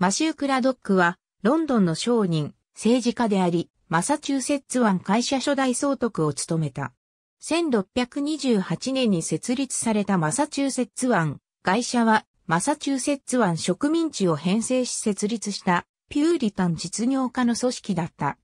マシュー・クラドックは、ロンドンの商人、政治家であり、マサチューセッツ湾会社初代総督を務めた。1628年に設立されたマサチューセッツ湾会社は、マサチューセッツ湾植民地を編成し設立したピューリタン実業家の組織だった。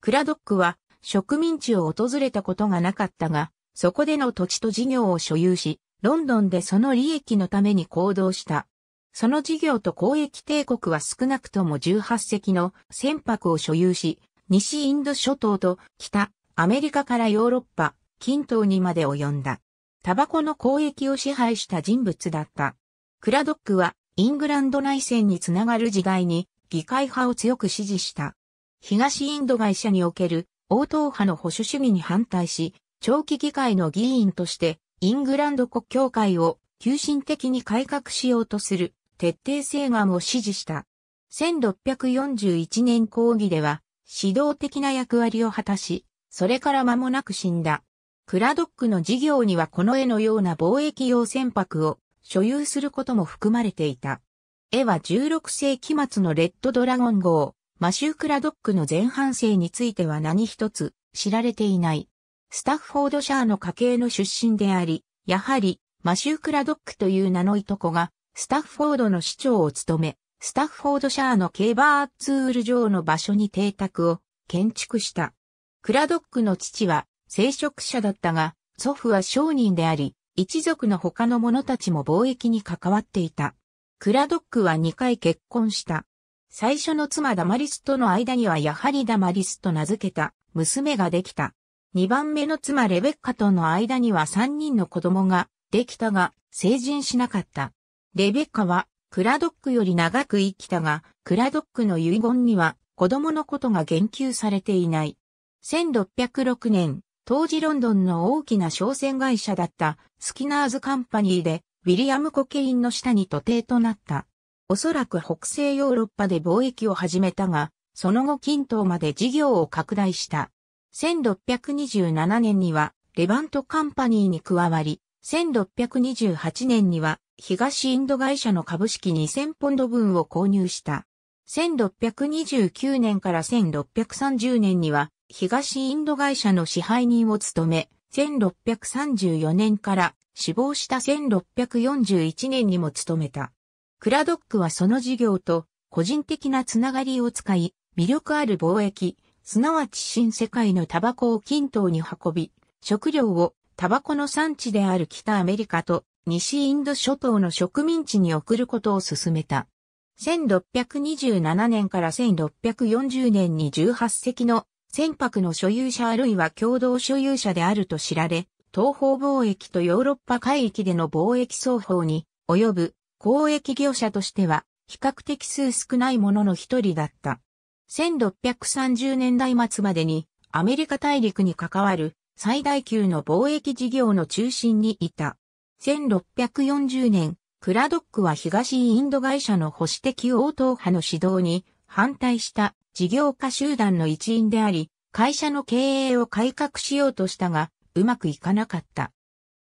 クラドックは植民地を訪れたことがなかったが、そこでの土地と事業を所有し、ロンドンでその利益のために行動した。その事業と交易帝国は少なくとも18隻の船舶を所有し、西インド諸島と北アメリカからヨーロッパ、近東にまで及んだ。タバコの交易を支配した人物だった。クラドックはイングランド内戦につながる時代に議会派を強く支持した。東インド会社における応答派の保守主義に反対し、長期議会の議員としてイングランド国教会を急進的に改革しようとする徹底性限を支持した。1641年講義では、指導的な役割を果たし、それから間もなく死んだ。クラドックの事業にはこの絵のような貿易用船舶を所有することも含まれていた。絵は16世紀末のレッドドラゴン号、マシュー・クラドックの前半生については何一つ知られていない。スタッフォードシャーの家系の出身であり、やはりマシュー・クラドックという名のいとこがスタッフォードの市長を務め、スタッフォードシャーのケーバーツール城の場所に邸宅を建築した。クラドックの父は聖職者だったが、祖父は商人であり、一族の他の者たちも貿易に関わっていた。クラドックは2回結婚した。最初の妻ダマリスとの間にはやはりダマリスと名付けた娘ができた。2番目の妻レベッカとの間には3人の子供ができたが成人しなかった。レベッカは、クラドックより長く生きたが、クラドックの遺言には子供のことが言及されていない。1606年、当時ロンドンの大きな商船会社だったスキナーズカンパニーで、ウィリアム・コケインの下に徒弟となった。おそらく北西ヨーロッパで貿易を始めたが、その後近東まで事業を拡大した。1627年には、レバントカンパニーに加わり、1628年には東インド会社の株式2000ポンド分を購入した。1629年から1630年には、東インド会社の支配人を務め、1634年から死亡した1641年にも務めた。クラドックはその事業と個人的なつながりを使い、魅力ある貿易、すなわち新世界のタバコを均等に運び、食料をタバコの産地である北アメリカと西インド諸島の植民地に送ることを進めた。1627年から1640年に18隻の船舶の所有者あるいは共同所有者であると知られ、東方貿易とヨーロッパ海域での貿易双方に及ぶ交易業者としては比較的数少ないものの一人だった。1630年代末までにアメリカ大陸に関わる最大級の貿易事業の中心にいた。1640年、クラドックは東インド会社の保守的応答派の指導に反対した事業家集団の一員であり、会社の経営を改革しようとしたが、うまくいかなかった。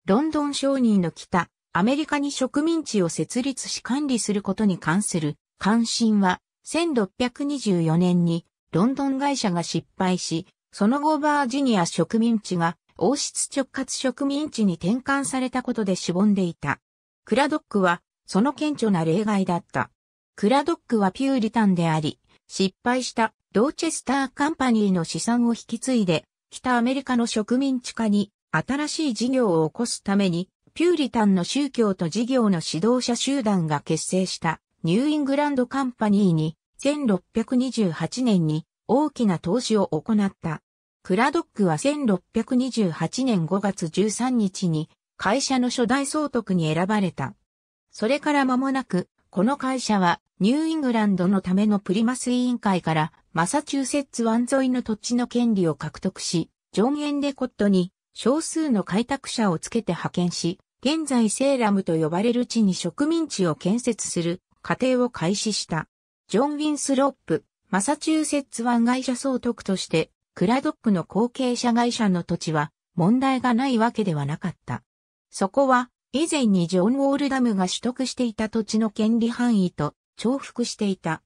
ロンドン商人の北、アメリカに植民地を設立し管理することに関する関心は、1624年にロンドン会社が失敗し、その後バージニア植民地が王室直轄植民地に転換されたことでしぼんでいた。クラドックは、その顕著な例外だった。クラドックはピューリタンであり、失敗したドーチェスターカンパニーの資産を引き継いで、北アメリカの植民地化に新しい事業を起こすために、ピューリタンの宗教と事業の指導者集団が結成したニューイングランドカンパニーに1628年に大きな投資を行った。クラドックは1628年5月13日に会社の初代総督に選ばれた。それから間もなく、この会社はニューイングランドのためのプリマス委員会からマサチューセッツ湾沿いの土地の権利を獲得し、ジョン・エンデコットに少数の開拓者をつけて派遣し、現在セーラムと呼ばれる地に植民地を建設する過程を開始した。ジョン・ウィンスロップ、マサチューセッツ湾会社総督としてクラドックの後継者会社の土地は問題がないわけではなかった。そこは以前にジョン・ウォールダムが取得していた土地の権利範囲と重複していた。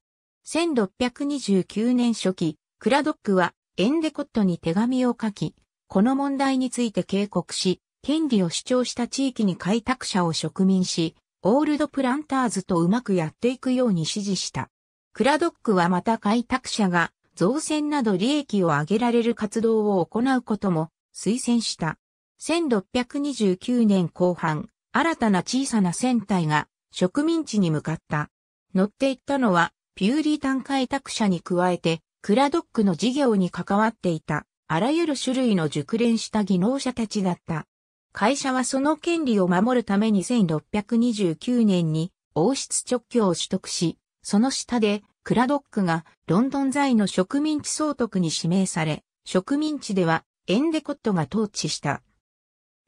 1629年初期、クラドックはエンデコットに手紙を書き、この問題について警告し、権利を主張した地域に開拓者を植民し、オールドプランターズとうまくやっていくように指示した。クラドックはまた開拓者が造船など利益を上げられる活動を行うことも推薦した。1629年後半、新たな小さな船体が植民地に向かった。乗っていったのは、ピューリータン開拓者に加えて、クラドックの事業に関わっていた、あらゆる種類の熟練した技能者たちだった。会社はその権利を守るために1629年に王室直教を取得し、その下でクラドックがロンドン在の植民地総督に指名され、植民地ではエンデコットが統治した。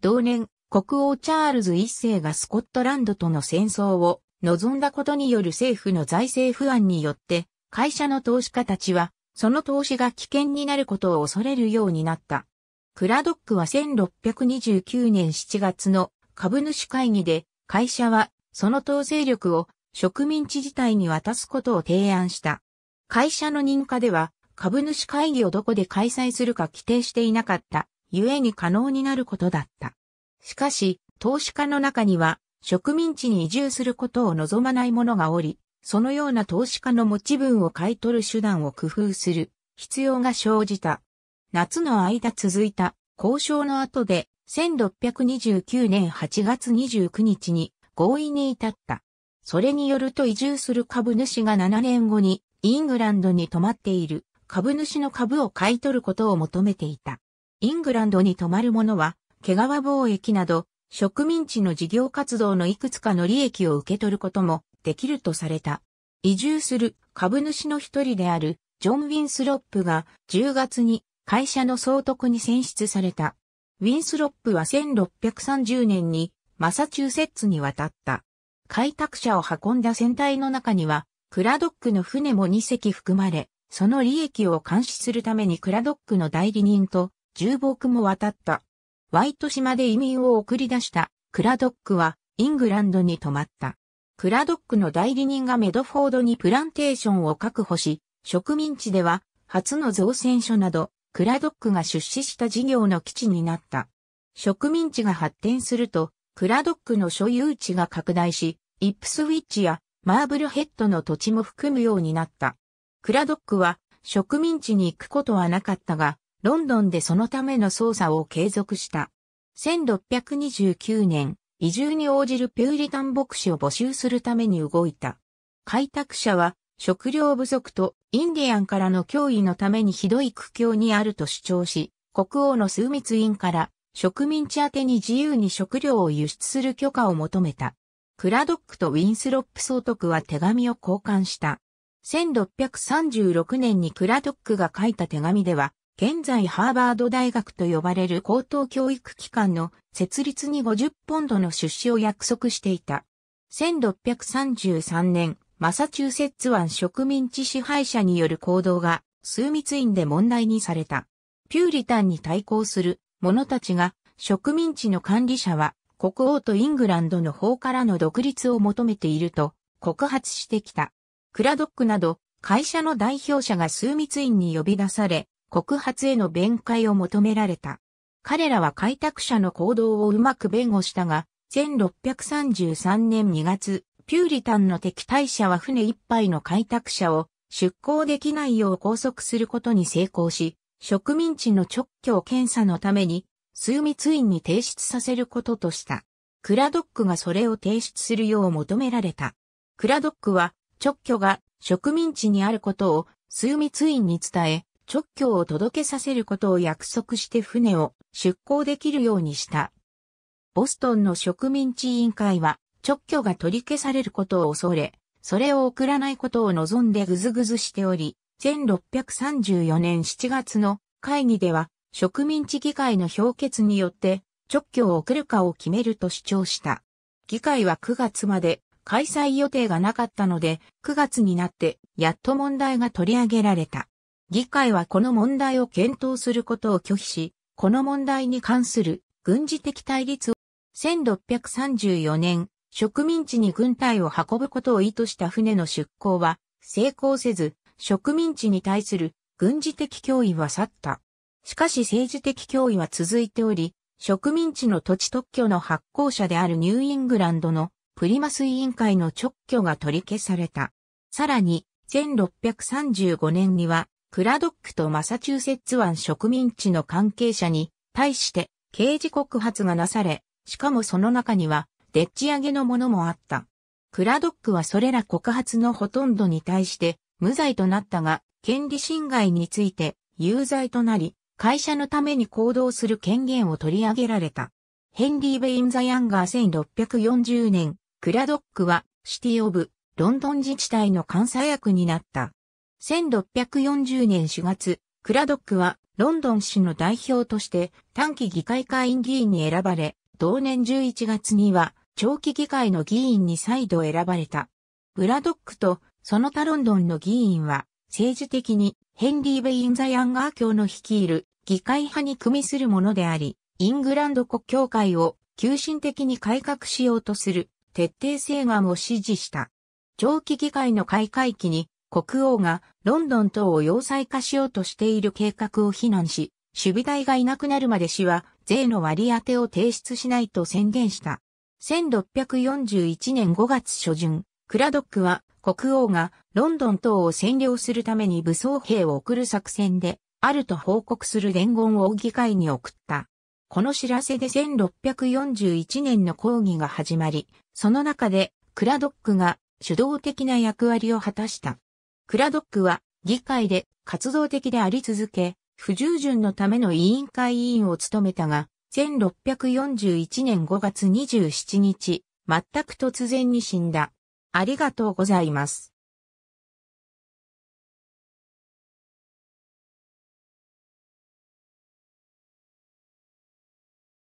同年、国王チャールズ一世がスコットランドとの戦争を望んだことによる政府の財政不安によって、会社の投資家たちは、その投資が危険になることを恐れるようになった。クラドックは1629年7月の株主会議で、会社はその統制力を植民地自体に渡すことを提案した。会社の認可では、株主会議をどこで開催するか規定していなかった、故に可能になることだった。しかし、投資家の中には、植民地に移住することを望まない者がおり、そのような投資家の持ち分を買い取る手段を工夫する必要が生じた。夏の間続いた交渉の後で1629年8月29日に合意に至った。それによると移住する株主が7年後にイングランドに泊まっている株主の株を買い取ることを求めていた。イングランドに泊まる者は、毛皮貿易など植民地の事業活動のいくつかの利益を受け取ることもできるとされた。移住する株主の一人であるジョン・ウィンスロップが10月に会社の総督に選出された。ウィンスロップは1630年にマサチューセッツに渡った。開拓者を運んだ船体の中には、クラドックの船も2隻含まれ、その利益を監視するためにクラドックの代理人と重木も渡った。ワイト島で移民を送り出したクラドックはイングランドに泊まった。クラドックの代理人がメドフォードにプランテーションを確保し、植民地では初の造船所など、クラドックが出資した事業の基地になった。植民地が発展すると、クラドックの所有地が拡大し、イップスウィッチやマーブルヘッドの土地も含むようになった。クラドックは植民地に行くことはなかったが、ロンドンでそのための捜査を継続した。1629年、移住に応じるピューリタン牧師を募集するために動いた。開拓者は食料不足とインディアンからの脅威のためにひどい苦境にあると主張し、国王の枢密院から植民地宛てに自由に食料を輸出する許可を求めた。クラドックとウィンスロップ総督は手紙を交換した。1636年にクラドックが書いた手紙では、現在ハーバード大学と呼ばれる高等教育機関の設立に50ポンドの出資を約束していた。1633年、マサチューセッツ湾植民地支配者による行動が、数密院で問題にされた。ピューリタンに対抗する者たちが植民地の管理者は国王とイングランドの法からの独立を求めていると告発してきた。クラドックなど会社の代表者が枢密院に呼び出され、告発への弁解を求められた。彼らは開拓者の行動をうまく弁護したが、1633年2月、ピューリタンの敵対者は船一杯の開拓者を出港できないよう拘束することに成功し、植民地の直居検査のために、枢密院に提出させることとした。クラドックがそれを提出するよう求められた。クラドックは、直居が植民地にあることを枢密院に伝え、直居を届けさせることを約束して船を出港できるようにした。ボストンの植民地委員会は直居が取り消されることを恐れ、それを送らないことを望んでぐずぐずしており、1634年7月の会議では植民地議会の評決によって直挙を送るかを決めると主張した。議会は9月まで開催予定がなかったので9月になってやっと問題が取り上げられた。議会はこの問題を検討することを拒否し、この問題に関する軍事的対立を1634年植民地に軍隊を運ぶことを意図した船の出港は成功せず植民地に対する軍事的脅威は去った。しかし政治的脅威は続いており、植民地の土地特許の発行者であるニューイングランドのプリマス委員会の直挙が取り消された。さらに、1635年には、クラドックとマサチューセッツ湾植民地の関係者に対して刑事告発がなされ、しかもその中には、でっち上げのものもあった。クラドックはそれら告発のほとんどに対して無罪となったが、権利侵害について有罪となり、会社のために行動する権限を取り上げられた。ヘンリー・ベイン・ザ・ヤンガー1640年、クラドックはシティ・オブ・ロンドン自治体の監査役になった。1640年4月、クラドックはロンドン市の代表として短期議会会員議員に選ばれ、同年11月には長期議会の議員に再度選ばれた。ブラドックとその他ロンドンの議員は、政治的にヘンリー・ベイン・ザ・ヤンガー教の率いる議会派に組みするものであり、イングランド国教会を急進的に改革しようとする徹底性案を支持した。長期議会の開会期に国王がロンドン等を要塞化しようとしている計画を非難し、守備隊がいなくなるまで市は税の割り当てを提出しないと宣言した。1641年5月初旬、クラドックは国王がロンドン等を占領するために武装兵を送る作戦で、あると報告する伝言を議会に送った。この知らせで1641年の抗議が始まり、その中でクラドックが主導的な役割を果たした。クラドックは議会で活動的であり続け、不従順のための委員会委員を務めたが、1641年5月27日、全く突然に死んだ。ありがとうございます。